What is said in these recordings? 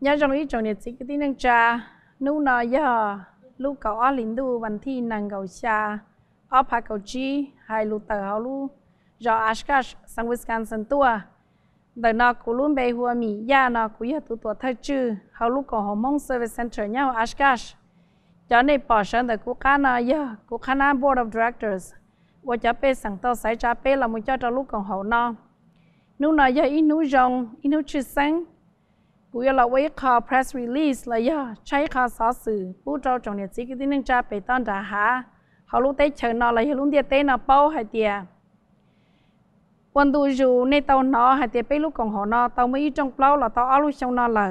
nhớ trong ý trong nhiệt sĩ cái tin năng cha nú nó giờ lúc cầu ở lính đu văn thi năng cầu cha ở phá cầu chi hay lúc tờ hậu lúc do Ashkash sang Wisconsin tua đời nó của luôn bề hùa mi ya nó của giờ tụ tụ thay chữ hậu lúc cầu hồng mong service center nhau Ashkash cho nên bỏ sang đời cũng khá nó giờ cũng khá nó board of directors và cho bé sang tàu xảy cha bé là một cho cho lúc cầu hậu nó nú nó giờ ít nú rong ít nú chữ sáng กูยาลาไว้คอ press release เลยย่อใช้คอสอสื่อผู้เจ้าจงเนี่ยสิกิที่นึงจะไปต้อนดาหาเขาลุเต้เชิญนอเลยลุงเดียเต้นอเป้าให้เตียวันดูอยู่ในเตานอให้เตียไปลูกของหอนอเตาไม่จงเปล่าหรอเตาอ้อลูกชงนอเลย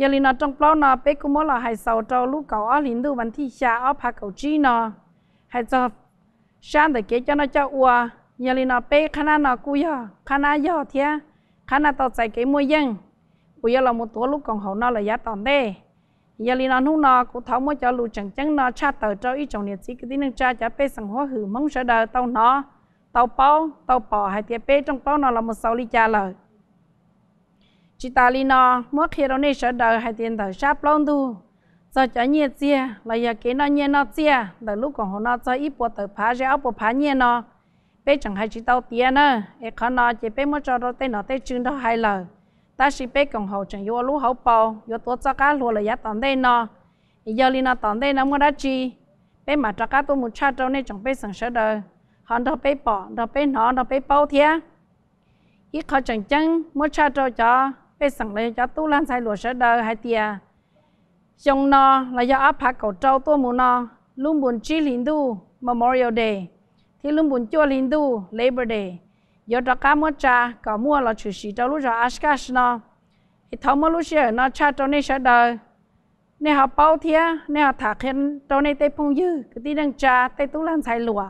ยาลีนอจงเปล่านอไปกูมอละให้เสาเจ้าลูกเก่าอ้อลินดูวันที่ชาอ้อพาเก่าจีนอให้เจ้าชาแต่เกจนอเจ้าอัวยาลีนอไปขนาดนอกูย่อขนาดย่อเทียขนาดต่อใจเกมวยยัง bây giờ là một tuổi lúc còn hậu nó là giá toàn đê giờ li nó nu nó cũng thấu mới cho lù chẳng chẳng nó cha tờ cho ít chồng nhiệt sĩ cái tiếng cha cha pe sằng hóa hử mong sợ đời tao nó tao bao tao bỏ hai tiệp pe trong bao nó là một sáu ly cha lời chỉ ta li nó mất khi đó này sợ đời hai tiền thở sáp lon tu giờ cho nhiệt sĩ là giờ cái nó nhiệt nó sĩ đời lúc còn hồ nó cho ít bộ tờ phá ra bộ phá nhiệt nó pe chẳng hai chỉ tao tiền nữa, e khó nó chỉ pe mới cho nó tên nó tên chương đó hai lời ta chỉ biết cộng hồ chẳng yếu lũ hậu bầu yếu tố cho cá lúa là giá tòn đây nó giờ li nó tòn đây nó mua đã chi bé mà cho cá tôi muốn cha trâu này chẳng biết sẵn sỡ đời họ đâu bé bỏ đâu bé nó đâu bé bao thia ít khó chẳng chăng mua cha trâu cho bé sẵn lấy cho tu làm sai lúa sỡ đời hay tia trong nó là do áp phạt cầu trâu tôi muốn nó luôn buồn chi du Memorial Day thì luôn buồn chua du Labor Day yo ta cá mua cha có mua là chủ sĩ đó lúc đó askas nó thì thấu mua lúc giờ nó cha cho nên sẽ đời nên họ bao thia nên họ thả khen cho nên tây phong dư cái ti đang cha tây tú lan sai lụa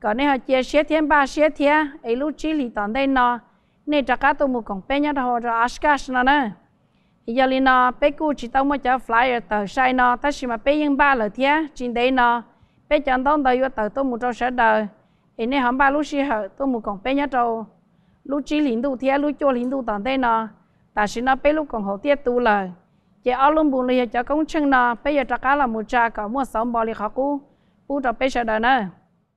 còn nên họ chia sẻ thiên ba sẻ thia ấy lúc chỉ lì tòn đây nó nên cho cá tôi mua còn bé nhá đó rồi askas nó nè thì giờ lì nó bé cu chỉ tao mua cho flyer tờ sai nó ta chỉ mà bé yên ba lời thia trên đấy nó bé chọn tông tờ yu tờ tôi mua cho sẽ đời hiện nay hôm ba lúc xí hở tôi muốn còn bé nhớ trâu lúc chỉ lính đủ thiệt lúc cho lính đủ tận đây nọ, ta xin nó bé lúc còn học tiết tu lời chỉ ở luôn buồn này cho công chân nọ, bé giờ cho cá là một cha có mua sống bỏ đi khó cú bu cho bé sợ đời nữa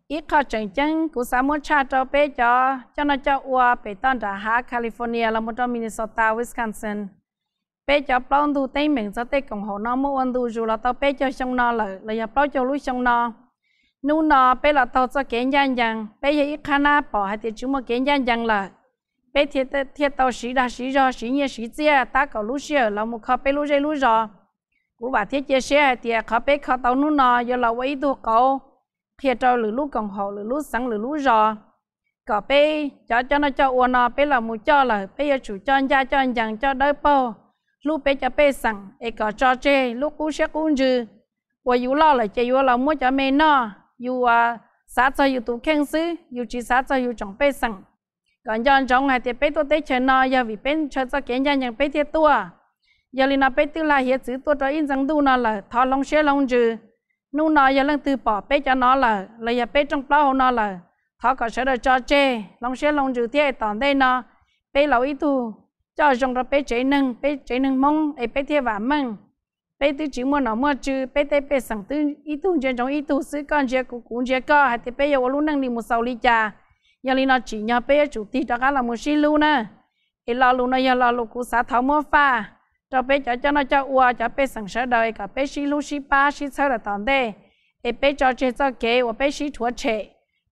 ít khó chân chân cũng sáng muốn cha cho bé cho cho nó cho ua bé tân trả hạ California là một trong Minnesota Wisconsin bé cho plon tu tây mình cho tây còn hộ nó mua ăn tu dù là tao bé cho trong nó lời là giờ plon cho lúc trong nọ nu nó bây là tàu cho kiến dân dân bây giờ ít khả năng bỏ hết thì chúng mà kiến dân dân là bây thiệt thiệt tàu sĩ đã sĩ rồi sĩ nhiều sĩ chia ta có lũ xe là một khó bây lũ dây lũ rồi cú bà thiết chia xe thì khó bây khó tàu nu nó giờ là quay tu cầu thiệt trâu lũ lũ còn hộ lũ lũ sẵn lũ lũ rồi có bây cho cho nó cho uôn nó bây là một cho là bây giờ chủ cho gia cho dân cho đỡ bao lúc bây cho bây sẵn ấy có cho chê lúc cú sẽ cú dư và yếu lo là chơi yếu là mua cho mày nó dù à xã cho dù tu khen sư dù chỉ xã cho dù chẳng bế sẵn còn dọn trong ngày thì bế tu tới chơi nó giờ vì bê chơi cho kiến nhân nhân bê tiết tua giờ liền nó bế tư là hiện chữ tu cho in rằng tu nó là thọ long xe long trừ nu nó giờ lần từ bỏ bế cho nó là là giờ bê trong bao nó là thọ có sẽ được cho chê long xe long trừ thiết tòn đây nó bế lâu ít tu cho dùng ra bế chế nâng bế chế nâng mong ấy bế thiệt vả mừng bây giờ chỉ muốn nó mua chứ bây giờ bây sáng tư ít tu chơi trong ít tu sự con chơi cũng cũng chơi có hay thì bây giờ luôn năng đi một sáu ly trà giờ đi nó chỉ nhớ bây giờ chủ tịch đó cả là một xí luôn nè cái lo luôn này giờ lo luôn cũng xả thảo mua pha cho bây giờ cho nó cho ua cho bây sáng sớm đời cả bây xí luôn xí ba xí sáu là tạm đây cái bây cho chơi cho kế và bây xí thua chệ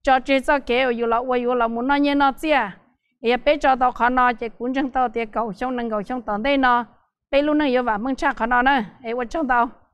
cho chơi cho kế và yêu là ua yêu là muốn nói như nó chứ à, cái bây cho tao khó nó chỉ cũng chẳng tao thì cầu xong năng cầu xong tạm đây nó bây lúc này yo vả mừng cha khó nó nè ấy quan trọng tao